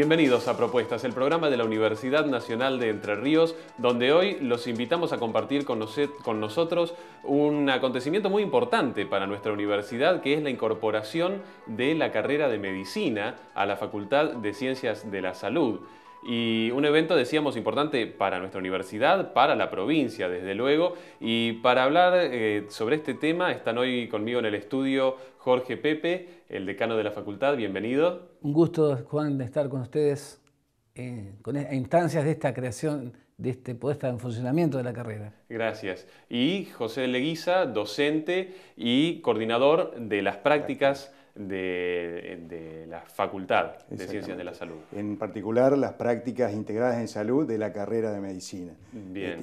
Bienvenidos a Propuestas, el programa de la Universidad Nacional de Entre Ríos, donde hoy los invitamos a compartir con, nosotros un acontecimiento muy importante para nuestra universidad, que es la incorporación de la carrera de medicina a la Facultad de Ciencias de la Salud y un evento, decíamos, importante para nuestra universidad, para la provincia, desde luego. Y para hablar eh, sobre este tema están hoy conmigo en el estudio Jorge Pepe, el decano de la facultad. Bienvenido. Un gusto, Juan, de estar con ustedes eh, e, a instancias de esta creación de este puesto en este funcionamiento de la carrera. Gracias. Y José Leguiza, docente y coordinador de las prácticas de, la Facultad de Ciencias de la Salud. En particular, las prácticas integradas en salud de la carrera de medicina.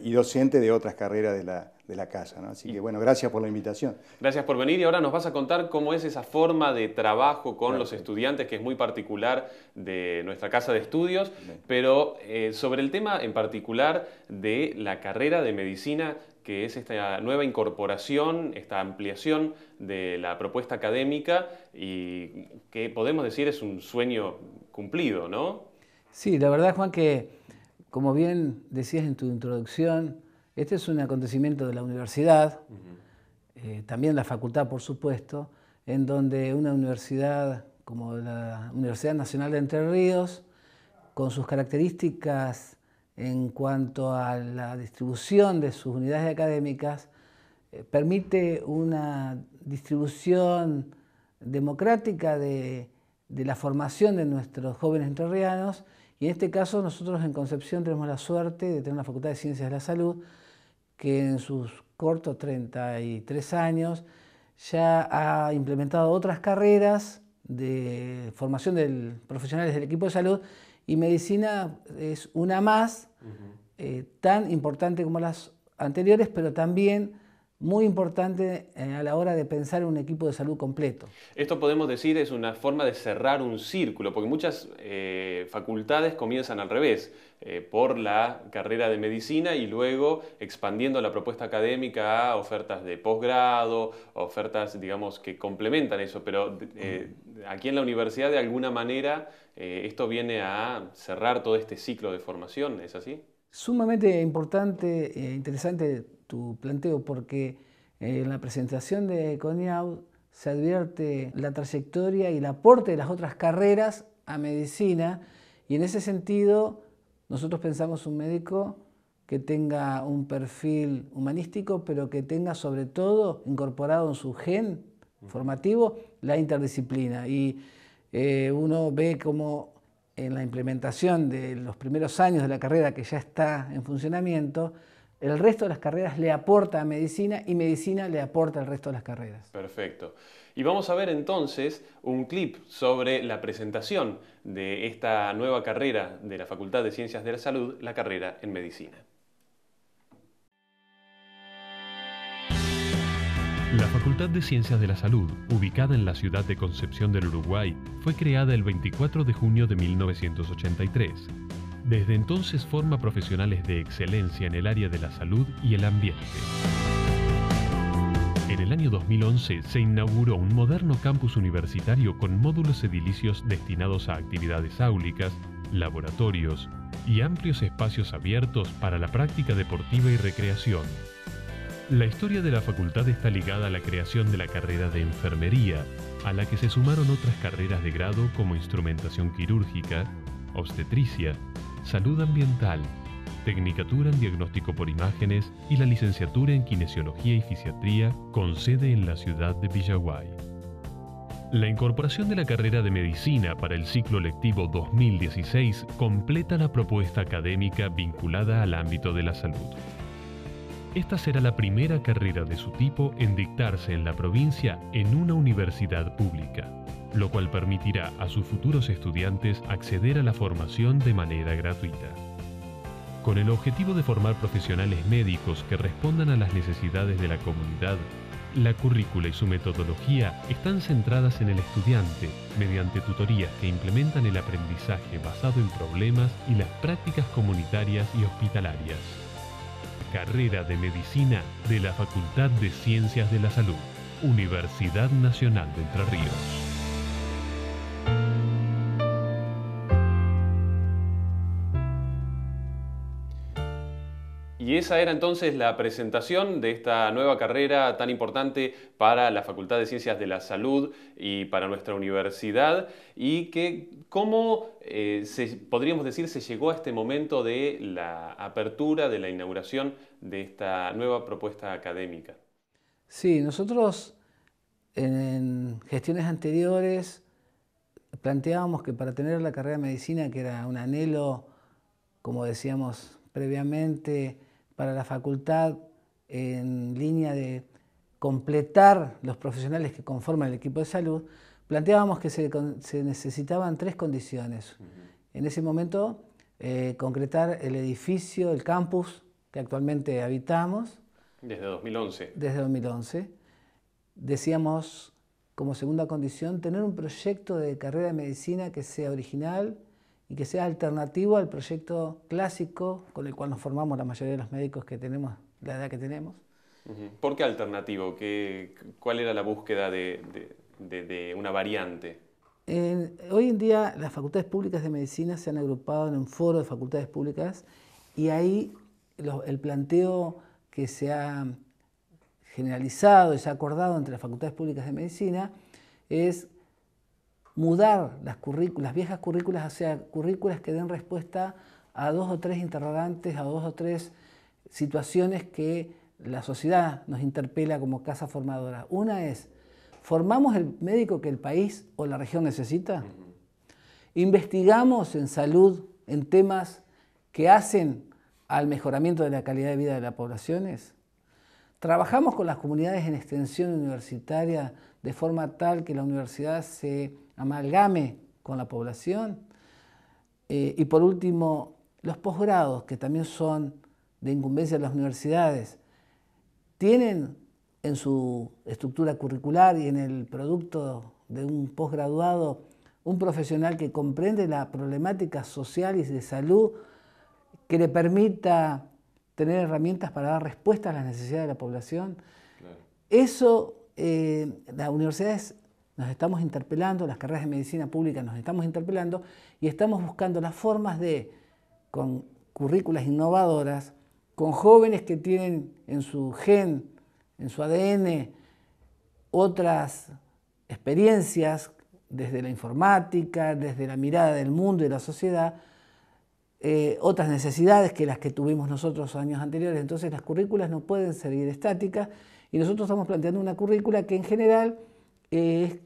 Y docente de otras carreras de la, casa. Así que bueno, gracias por la invitación. Gracias por venir y ahora nos vas a contar cómo es esa forma de trabajo con los estudiantes, que es muy particular de nuestra casa de estudios, pero eh, sobre el tema en particular de la carrera de medicina que es esta nueva incorporación, esta ampliación de la propuesta académica y que podemos decir es un sueño cumplido, ¿no? Sí, la verdad, Juan, que como bien decías en tu introducción, este es un acontecimiento de la universidad, eh, también la facultad, por supuesto, en donde una universidad como la Universidad Nacional de Entre Ríos, con sus características en cuanto a la distribución de sus unidades académicas eh, permite una distribución democrática de, de, la formación de nuestros jóvenes entrerrianos y en este caso nosotros en Concepción tenemos la suerte de tener una Facultad de Ciencias de la Salud que en sus cortos 33 años ya ha implementado otras carreras de formación de profesionales del equipo de salud y medicina es una más, eh, tan importante como las anteriores, pero también muy importante eh, a la hora de pensar en un equipo de salud completo. Esto podemos decir es una forma de cerrar un círculo, porque muchas eh, facultades comienzan al revés, eh, por la carrera de medicina y luego expandiendo la propuesta académica a ofertas de posgrado, ofertas, digamos, que complementan eso, pero aquí en la universidad de alguna manera esto viene a cerrar todo este ciclo de formación, ¿es así? Sumamente importante e interesante tu planteo, porque eh, en la presentación de Coniau se advierte la trayectoria y el aporte de las otras carreras a medicina y en ese sentido nosotros pensamos un médico que tenga un perfil humanístico, pero que tenga sobre todo incorporado en su gen formativo la interdisciplina. Y eh, uno ve como en la implementación de los primeros años de la carrera que ya está en funcionamiento, el resto de las carreras le aporta a medicina y medicina le aporta al resto de las carreras. Perfecto. Y vamos a ver entonces un clip sobre la presentación de esta nueva carrera de la Facultad de Ciencias de la Salud, la carrera en medicina. La Facultad de Ciencias de la Salud, ubicada en la ciudad de Concepción del Uruguay, fue creada el 24 de junio de 1983 desde entonces forma profesionales de excelencia en el área de la salud y el ambiente. En el año 2011 se inauguró un moderno campus universitario con módulos edilicios destinados a actividades áulicas, laboratorios y amplios espacios abiertos para la práctica deportiva y recreación. La historia de la facultad está ligada a la creación de la carrera de enfermería, a la que se sumaron otras carreras de grado como instrumentación quirúrgica, obstetricia, salud ambiental, tecnicatura en diagnóstico por imágenes y la licenciatura en kinesiología y fisiatría con sede en la ciudad de Villaguay. La incorporación de la carrera de medicina para el ciclo lectivo 2016 completa la propuesta académica vinculada al ámbito de la salud. Esta será la primera carrera de su tipo en dictarse en la provincia en una universidad pública lo cual permitirá a sus futuros estudiantes acceder a la formación de manera gratuita. Con el objetivo de formar profesionales médicos que respondan a las necesidades de la comunidad, la currícula y su metodología están centradas en el estudiante, mediante tutorías que implementan el aprendizaje basado en problemas y las prácticas comunitarias y hospitalarias. Carrera de Medicina de la Facultad de Ciencias de la Salud, Universidad Nacional de Entre Ríos. esa era entonces la presentación de esta nueva carrera tan importante para la Facultad de Ciencias de la Salud y para nuestra universidad y que cómo eh, podríamos decir se llegó a este momento de la apertura, de la inauguración de esta nueva propuesta académica. Sí, nosotros en gestiones anteriores planteábamos que para tener la carrera de medicina, que era un anhelo, como decíamos previamente, para la facultad en línea de completar los profesionales que conforman el equipo de salud, planteábamos que se, necesitaban tres condiciones. En ese momento, eh, concretar el edificio, el campus que actualmente habitamos. Desde 2011. Desde 2011. Decíamos como segunda condición tener un proyecto de carrera de medicina que sea original, y que sea alternativo al proyecto clásico con el cual nos formamos la mayoría de los médicos que tenemos, la edad que tenemos. ¿Por qué alternativo? ¿Qué, ¿Cuál era la búsqueda de, una variante? hoy en día las facultades públicas de medicina se han agrupado en un foro de facultades públicas y ahí el planteo que se ha generalizado y se ha acordado entre las facultades públicas de medicina es mudar las, currículas, viejas currículas hacia currículas que den respuesta a dos o tres interrogantes, a dos o tres situaciones que la sociedad nos interpela como casa formadora. Una es, ¿formamos el médico que el país o la región necesita? ¿Investigamos en salud en temas que hacen al mejoramiento de la calidad de vida de las poblaciones? ¿Trabajamos con las comunidades en extensión universitaria de forma tal que la universidad se amalgame con la población. Eh, y por último, los posgrados, que también son de incumbencia de las universidades, tienen en su estructura curricular y en el producto de un posgraduado un profesional que comprende las problemáticas sociales y de salud que le permita tener herramientas para dar respuesta a las necesidades de la población. Eso eh, las universidades nos estamos interpelando, las carreras de medicina pública nos estamos interpelando y estamos buscando las formas de, con currículas innovadoras, con jóvenes que tienen en su gen, en su ADN, otras experiencias desde la informática, desde la mirada del mundo y de la sociedad, eh, otras necesidades que las que tuvimos nosotros años anteriores. Entonces las currículas no pueden seguir estáticas y nosotros estamos planteando una currícula que en general es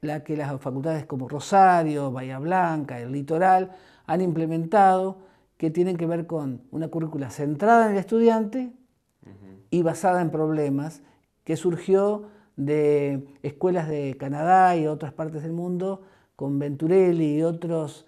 la que las facultades como Rosario, Bahía Blanca, el litoral han implementado, que tienen que ver con una currícula centrada en el estudiante y basada en problemas, que surgió de escuelas de Canadá y otras partes del mundo, con Venturelli y otros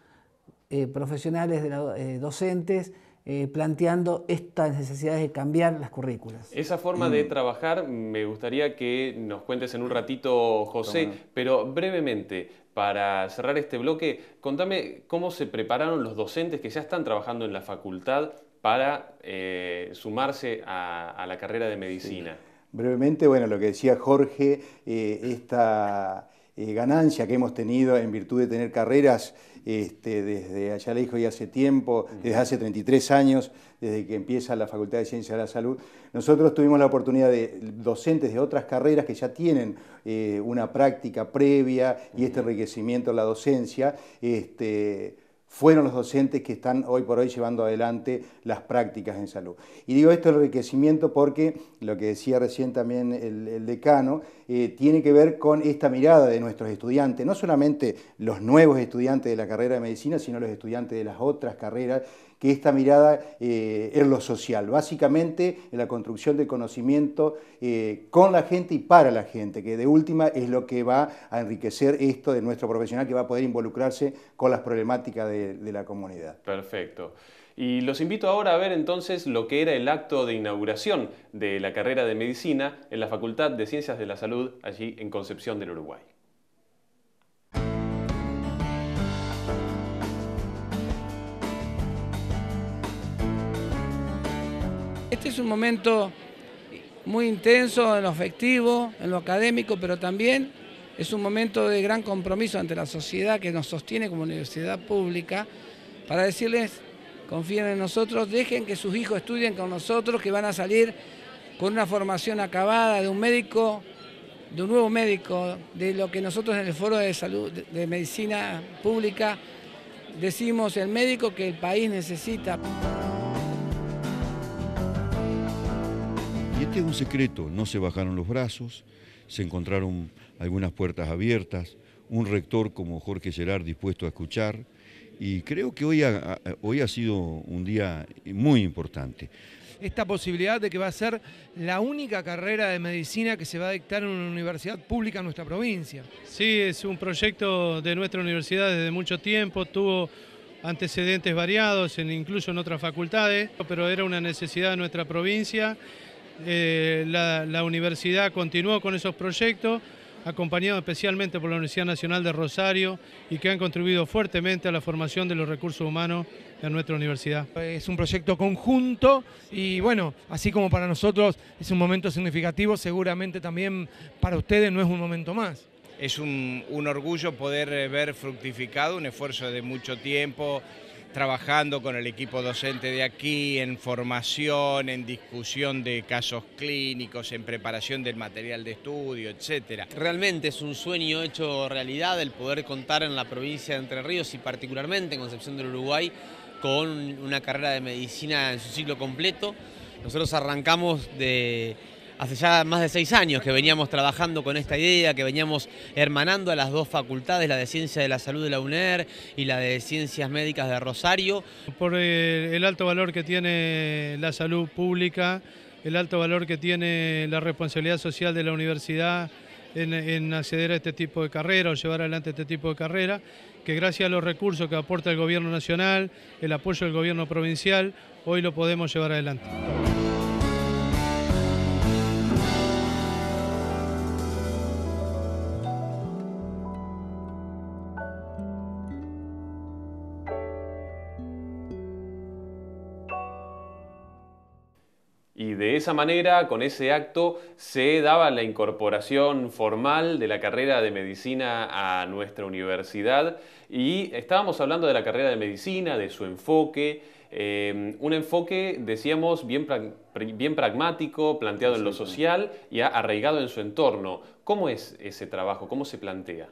eh, profesionales de eh, docentes eh, planteando estas necesidades de cambiar las currículas. Esa forma de mm. trabajar me gustaría que nos cuentes en un ratito, José, pero brevemente, para cerrar este bloque, contame cómo se prepararon los docentes que ya están trabajando en la facultad para eh, sumarse a, la carrera de medicina. Brevemente, bueno, lo que decía Jorge, eh, esta eh, ganancia que hemos tenido en virtud de tener carreras este, desde allá lejos y hace tiempo, desde hace 33 años, desde que empieza la Facultad de Ciencias de la Salud. Nosotros tuvimos la oportunidad de docentes de otras carreras que ya tienen eh, una práctica previa y este enriquecimiento en la docencia. Este, fueron los docentes que están hoy por hoy llevando adelante las prácticas en salud. Y digo esto enriquecimiento porque lo que decía recién también el, decano, eh, tiene que ver con esta mirada de nuestros estudiantes, no solamente los nuevos estudiantes de la carrera de medicina, sino los estudiantes de las otras carreras que esta mirada es eh, lo social, básicamente en la construcción de conocimiento eh, con la gente y para la gente, que de última es lo que va a enriquecer esto de nuestro profesional que va a poder involucrarse con las problemáticas de la comunidad. Perfecto. Y los invito ahora a ver entonces lo que era el acto de inauguración de la carrera de medicina en la Facultad de Ciencias de la Salud, allí en Concepción del Uruguay. Este es un momento muy intenso en lo afectivo, en lo académico, pero también es un momento de gran compromiso ante la sociedad que nos sostiene como universidad pública para decirles, confíen en nosotros, dejen que sus hijos estudien con nosotros, que van a salir con una formación acabada de un médico, de un nuevo médico, de lo que nosotros en el Foro de Salud de Medicina Pública decimos el médico que el país necesita. Este es un secreto, no se bajaron los brazos, se encontraron algunas puertas abiertas, un rector como Jorge Gerard dispuesto a escuchar y creo que hoy hoy ha sido un día muy importante. Esta posibilidad de que va a ser la única carrera de medicina que se va a dictar en una universidad pública en nuestra provincia. Sí, es un proyecto de nuestra universidad desde mucho tiempo, tuvo antecedentes variados, incluso en otras facultades, pero era una necesidad de nuestra provincia eh, la, universidad continuó con esos proyectos, acompañado especialmente por la Universidad Nacional de Rosario y que han contribuido fuertemente a la formación de los recursos humanos en nuestra universidad. Es un proyecto conjunto y bueno, así como para nosotros es un momento significativo, seguramente también para ustedes no es un momento más. Es un orgullo poder eh, ver fructificado un esfuerzo de mucho tiempo, trabajando con el equipo docente de aquí en formación, en discusión de casos clínicos, en preparación del material de estudio, etc. Realmente es un sueño hecho realidad el poder contar en la provincia de Entre Ríos y particularmente en Concepción del Uruguay con una carrera de medicina en su ciclo completo. Nosotros arrancamos de hace ya más de seis años que veníamos trabajando con esta idea, que veníamos hermanando a las dos facultades, la de Ciencia de la Salud de la UNER y la de Ciencias Médicas de Rosario. Por eh, el alto valor que tiene la salud pública, el alto valor que tiene la responsabilidad social de la universidad en, en acceder a este tipo de carrera o llevar adelante este tipo de carrera, que gracias a los recursos que aporta el gobierno nacional, el apoyo del gobierno provincial, hoy lo podemos llevar adelante. de esa manera, con ese acto, se daba la incorporación formal de la carrera de medicina a nuestra universidad y estábamos hablando de la carrera de medicina, de su enfoque, eh, un enfoque, decíamos, bien, bien pragmático, planteado en lo social y arraigado en su entorno. ¿Cómo es ese trabajo? ¿Cómo se plantea?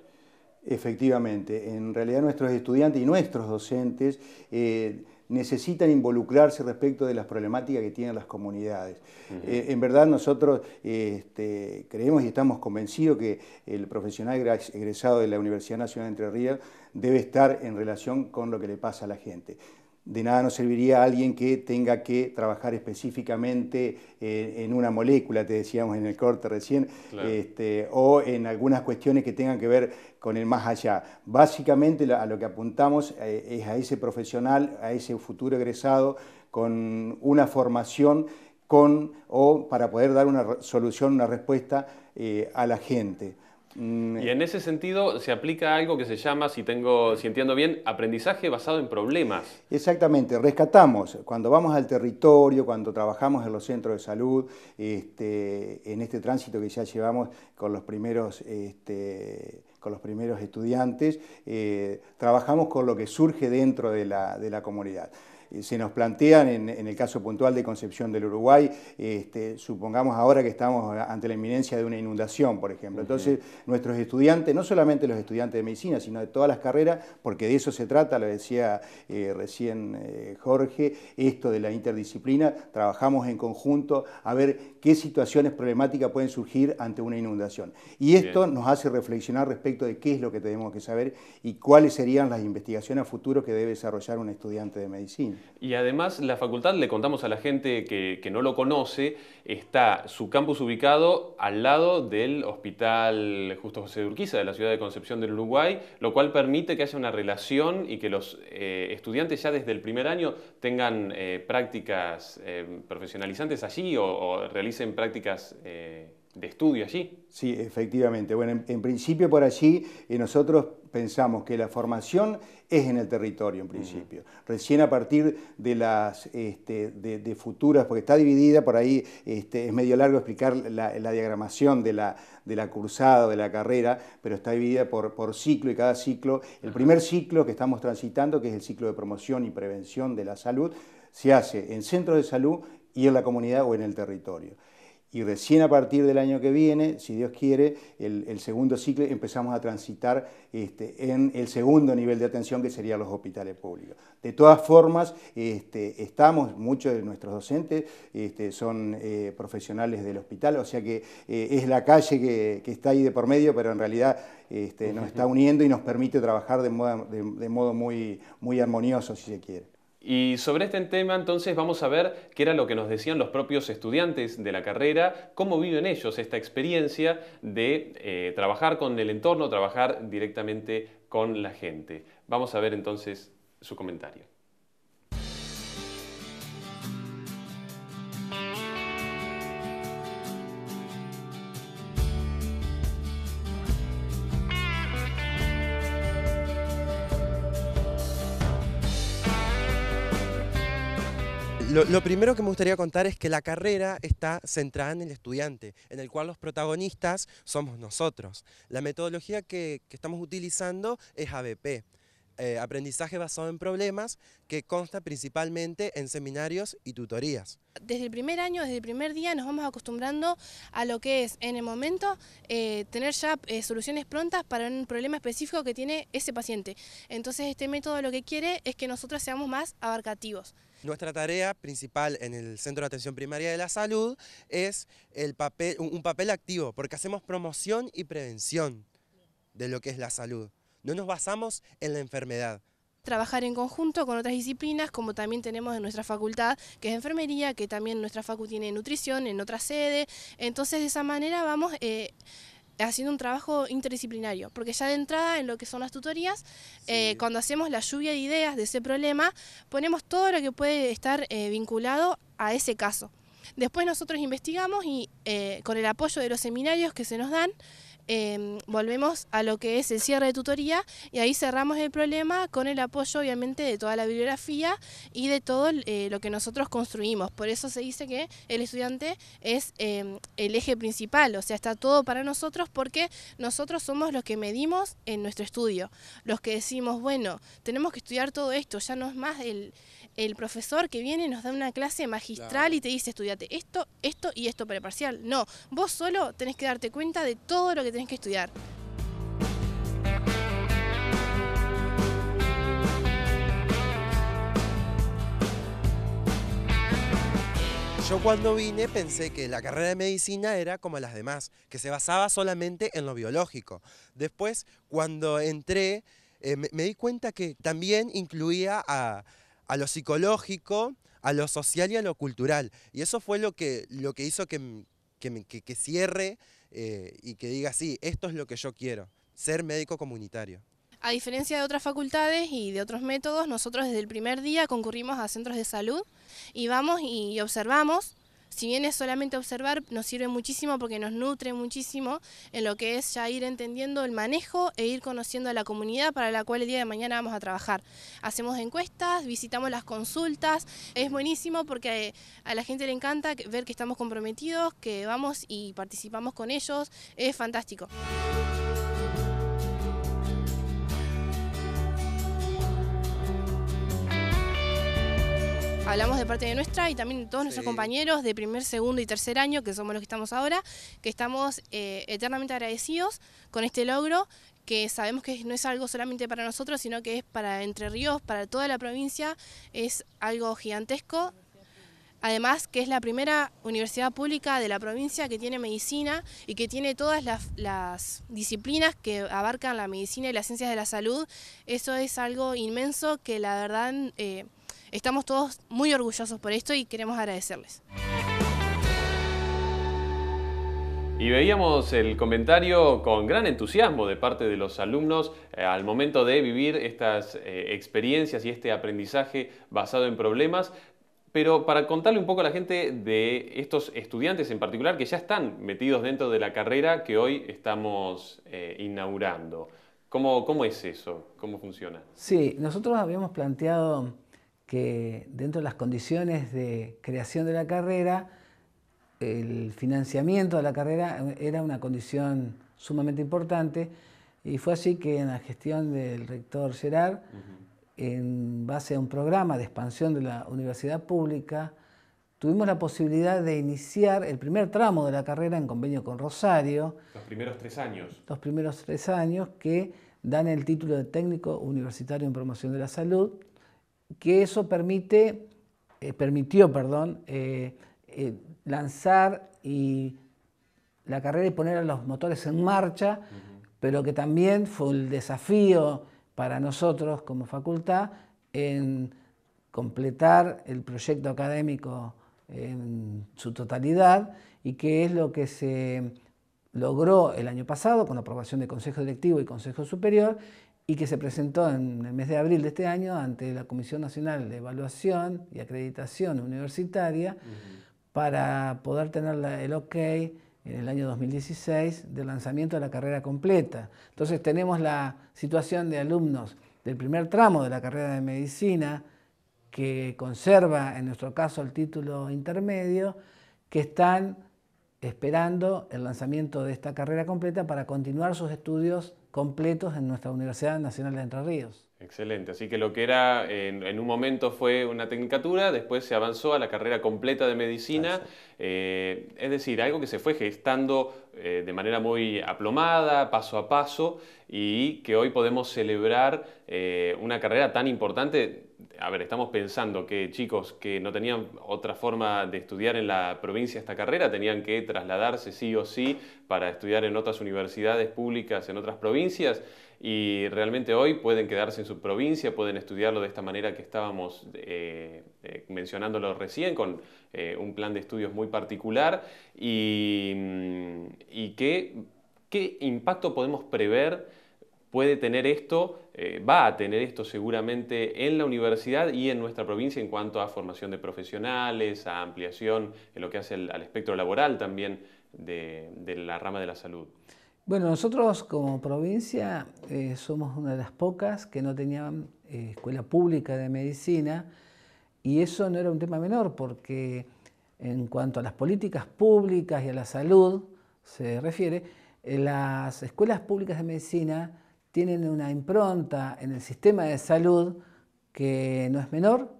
Efectivamente, en realidad nuestros estudiantes y nuestros docentes eh, necesitan involucrarse respecto de las problemáticas que tienen las comunidades. Eh, en verdad nosotros este, creemos y estamos convencidos que el profesional egresado de la Universidad Nacional de Entre Ríos debe estar en relación con lo que le pasa a la gente. De nada nos serviría a alguien que tenga que trabajar específicamente eh, en una molécula, te decíamos en el corte recién, este, o en algunas cuestiones que tengan que ver con el más allá. Básicamente a lo que apuntamos eh, es a ese profesional, a ese futuro egresado con una formación con o para poder dar una solución, una respuesta eh, a la gente. Mm, y en ese sentido se aplica algo que se llama, si, tengo, si entiendo bien, aprendizaje basado en problemas. Exactamente, rescatamos, cuando vamos al territorio, cuando trabajamos en los centros de salud, este, en este tránsito que ya llevamos con los primeros, este, estudiantes, eh, trabajamos con lo que surge dentro de la comunidad se nos plantean en, el caso puntual de Concepción del Uruguay, este, supongamos ahora que estamos ante la inminencia de una inundación, por ejemplo. Entonces, nuestros estudiantes, no solamente los estudiantes de medicina, sino de todas las carreras, porque de eso se trata, lo decía eh, recién eh, Jorge, esto de la interdisciplina, trabajamos en conjunto a ver qué situaciones problemáticas pueden surgir ante una inundación. Y esto nos hace reflexionar respecto de qué es lo que tenemos que saber y cuáles serían las investigaciones a futuro que debe desarrollar un estudiante de medicina. Y además la facultad, le contamos a la gente que, no lo conoce, está su campus ubicado al lado del Hospital Justo José de Urquiza de la ciudad de Concepción del Uruguay, lo cual permite que haya una relación y que los eh, estudiantes ya desde el primer año tengan eh, prácticas eh, profesionalizantes allí o, o realicen prácticas de estudio allí. Sí, efectivamente. Bueno, en, principio por allí eh, nosotros pensamos que la formación es en el territorio, en principio. Recién a partir de las este, de, futuras, porque está dividida por ahí, este, es medio largo explicar la, diagramación de la, de o cursada, de la carrera, pero está dividida por, ciclo y cada ciclo. El primer ciclo que estamos transitando, que es el ciclo de promoción y prevención de la salud, se hace en centros de salud y en la comunidad o en el territorio. Y recién a partir del año que viene, si Dios quiere, el, segundo ciclo empezamos a transitar este, en el segundo nivel de atención que serían los hospitales públicos. De todas formas, este, estamos, muchos de nuestros docentes este, son eh, profesionales del hospital, o sea que eh, es la calle que, está ahí de por medio, pero en realidad nos está uniendo y nos permite trabajar de modo, de modo muy, muy armonioso, si se quiere. Y sobre este tema entonces vamos a ver qué era lo que nos decían los propios estudiantes de la carrera, cómo viven ellos esta experiencia de eh, trabajar con el entorno, trabajar directamente con la gente. Vamos a ver entonces su comentario. Lo, primero que me gustaría contar es que la carrera está centrada en el estudiante, en el cual los protagonistas somos nosotros. La metodología que, estamos utilizando es ABP, eh, aprendizaje basado en problemas, que consta principalmente en seminarios y tutorías. Desde el primer año, desde el primer día, nos vamos acostumbrando a lo que es, en el momento, eh, tener ya eh, soluciones prontas para un problema específico que tiene ese paciente. Entonces, este método lo que quiere es que nosotros seamos más abarcativos. Nuestra tarea principal en el Centro de Atención Primaria de la Salud es el papel, un papel activo, porque hacemos promoción y prevención de lo que es la salud. No nos basamos en la enfermedad, trabajar en conjunto con otras disciplinas, como también tenemos en nuestra facultad, que es enfermería, que también nuestra facultad tiene nutrición en otra sede. Entonces, de esa manera vamos eh, haciendo un trabajo interdisciplinario, porque ya de entrada en lo que son las tutorías, eh, cuando hacemos la lluvia de ideas de ese problema, ponemos todo lo que puede estar eh, vinculado a ese caso. Después nosotros investigamos y eh, con el apoyo de los seminarios que se nos dan, Em, volvemos a lo que es el cierre de tutoría y ahí cerramos el problema con el apoyo obviamente de toda la bibliografía y de todo eh, lo que nosotros construimos. Por eso se dice que el estudiante es em, el eje principal, o sea, está todo para nosotros porque nosotros somos los que medimos en nuestro estudio, los que decimos, bueno, tenemos que estudiar todo esto, ya no es más el el profesor que viene nos da una clase magistral y te dice, estudiate esto, esto y esto para parcial. No, vos solo tenés que darte cuenta de todo lo que tenés que estudiar. Yo cuando vine pensé que la carrera de medicina era como las demás, que se basaba solamente en lo biológico. Después, cuando entré, eh, me di cuenta que también incluía a a lo psicológico, a lo social y a lo cultural. Y eso fue lo que, lo que hizo que, que, cierre eh, y que diga, sí, esto es lo que yo quiero, ser médico comunitario. A diferencia de otras facultades y de otros métodos, nosotros desde el primer día concurrimos a centros de salud y vamos y observamos si bien es solamente observar, nos sirve muchísimo porque nos nutre muchísimo en lo que es ya ir entendiendo el manejo e ir conociendo a la comunidad para la cual el día de mañana vamos a trabajar. Hacemos encuestas, visitamos las consultas, es buenísimo porque a la gente le encanta ver que estamos comprometidos, que vamos y participamos con ellos, es fantástico. hablamos de parte de nuestra y también de todos nuestros compañeros de primer, segundo y tercer año, que somos los que estamos ahora, que estamos eh, eternamente agradecidos con este logro, que sabemos que no es algo solamente para nosotros, sino que es para Entre Ríos, para toda la provincia, es algo gigantesco. Además que es la primera universidad pública de la provincia que tiene medicina y que tiene todas las, disciplinas que abarcan la medicina y las ciencias de la salud. Eso es algo inmenso que la verdad... Eh, Estamos todos muy orgullosos por esto y queremos agradecerles. Y veíamos el comentario con gran entusiasmo de parte de los alumnos eh, al momento de vivir estas eh, experiencias y este aprendizaje basado en problemas. Pero para contarle un poco a la gente de estos estudiantes en particular que ya están metidos dentro de la carrera que hoy estamos eh, inaugurando. ¿Cómo, ¿Cómo es eso? ¿Cómo funciona? Sí, nosotros habíamos planteado que dentro de las condiciones de creación de la carrera, el financiamiento de la carrera era una condición sumamente importante y fue así que en la gestión del rector Gerard, en base a un programa de expansión de la universidad pública, tuvimos la posibilidad de iniciar el primer tramo de la carrera en convenio con Rosario. Los primeros tres años. Los primeros tres años que dan el título de técnico universitario en promoción de la salud que eso permite, eh, permitió perdón, eh, eh, lanzar y la carrera y poner a los motores en marcha, pero que también fue el desafío para nosotros como facultad en completar el proyecto académico en su totalidad y que es lo que se logró el año pasado con la aprobación del Consejo Directivo y Consejo Superior y que se presentó en el mes de abril de este año ante la Comisión Nacional de Evaluación y Acreditación Universitaria para poder tener el ok en el año 2016 del lanzamiento de la carrera completa. Entonces tenemos la situación de alumnos del primer tramo de la carrera de medicina que conserva en nuestro caso el título intermedio, que están esperando el lanzamiento de esta carrera completa para continuar sus estudios completos en nuestra Universidad Nacional de Entre Ríos. Excelente, así que lo que era en, un momento fue una tecnicatura, después se avanzó a la carrera completa de medicina, eh, es decir, algo que se fue gestando eh, de manera muy aplomada, paso a paso, y que hoy podemos celebrar eh, una carrera tan importante a ver, estamos pensando que chicos que no tenían otra forma de estudiar en la provincia esta carrera tenían que trasladarse sí o sí para estudiar en otras universidades públicas en otras provincias y realmente hoy pueden quedarse en su provincia, pueden estudiarlo de esta manera que estábamos eh, eh, mencionándolo recién, con eh, un plan de estudios muy particular y, mm, qué, qué impacto podemos prever puede tener esto, eh, va a tener esto seguramente en la universidad y en nuestra provincia en cuanto a formación de profesionales, a ampliación en lo que hace al espectro laboral también de, la rama de la salud. Bueno, nosotros como provincia eh, somos una de las pocas que no tenían eh, escuela pública de medicina y eso no era un tema menor porque en cuanto a las políticas públicas y a la salud se refiere, las escuelas públicas de medicina tienen una impronta en el sistema de salud que no es menor,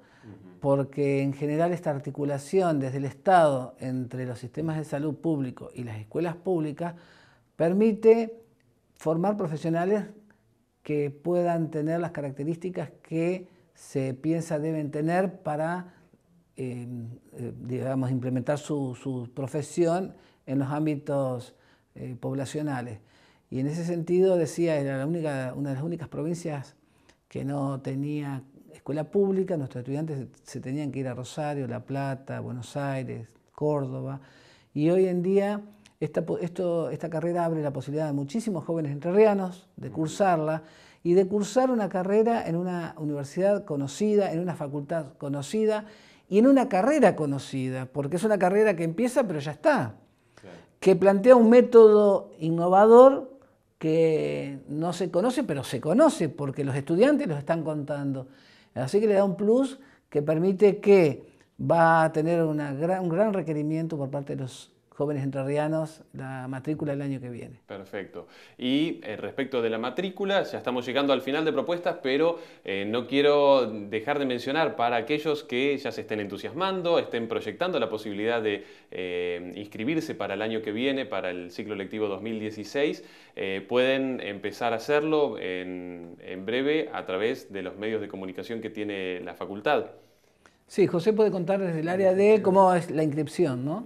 porque en general esta articulación desde el Estado entre los sistemas de salud público y las escuelas públicas permite formar profesionales que puedan tener las características que se piensa deben tener para eh, eh, digamos, implementar su, profesión en los ámbitos eh, poblacionales. Y en ese sentido decía, era una de las únicas provincias que no tenía escuela pública, nuestros estudiantes se tenían que ir a Rosario, La Plata, Buenos Aires, Córdoba, y hoy en día esta, esta carrera abre la posibilidad de muchísimos jóvenes entrerrianos de cursarla y de cursar una carrera en una universidad conocida, en una facultad conocida y en una carrera conocida, porque es una carrera que empieza pero ya está, que plantea un método innovador que no se conoce, pero se conoce porque los estudiantes los están contando. Así que le da un plus que permite que va a tener una gran, un gran requerimiento por parte de los jóvenes entrerrianos la matrícula el año que viene. Perfecto. Y eh, respecto de la matrícula, ya estamos llegando al final de propuestas, pero eh, no quiero dejar de mencionar para aquellos que ya se estén entusiasmando, estén proyectando la posibilidad de eh, inscribirse para el año que viene, para el ciclo lectivo 2016, pueden empezar a hacerlo en breve a través de los medios de comunicación que tiene la facultad. Sí, José puede contar desde el área de cómo es la inscripción, ¿no?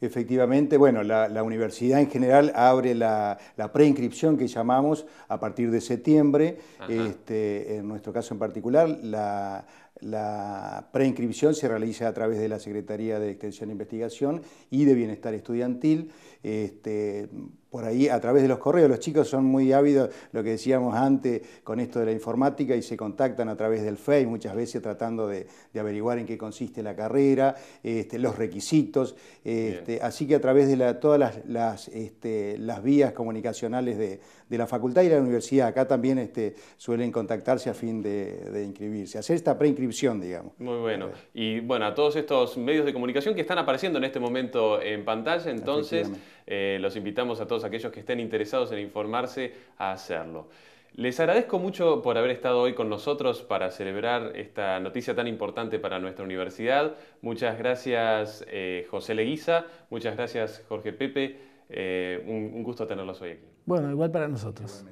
Efectivamente, bueno, la, universidad en general abre la, la preinscripción que llamamos a partir de septiembre. Este, en nuestro caso en particular, la, la preinscripción se realiza a través de la Secretaría de Extensión e Investigación y de Bienestar Estudiantil. Este, por ahí, a través de los correos, los chicos son muy ávidos, lo que decíamos antes, con esto de la informática y se contactan a través del FEI muchas veces tratando de, averiguar en qué consiste la carrera, este, los requisitos. Este, así que a través de todas las vías comunicacionales de, de la facultad y de la universidad. Acá también este, suelen contactarse a fin de, inscribirse, hacer esta preinscripción, digamos. Muy bueno. Y bueno, a todos estos medios de comunicación que están apareciendo en este momento en pantalla, entonces eh, los invitamos a todos aquellos que estén interesados en informarse a hacerlo. Les agradezco mucho por haber estado hoy con nosotros para celebrar esta noticia tan importante para nuestra universidad. Muchas gracias eh, José Leguiza, muchas gracias Jorge Pepe. Eh, un, un, gusto tenerlos hoy aquí. Bueno, igual para nosotros.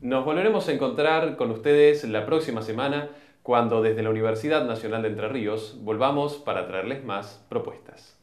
Nos volveremos a encontrar con ustedes la próxima semana cuando desde la Universidad Nacional de Entre Ríos volvamos para traerles más propuestas.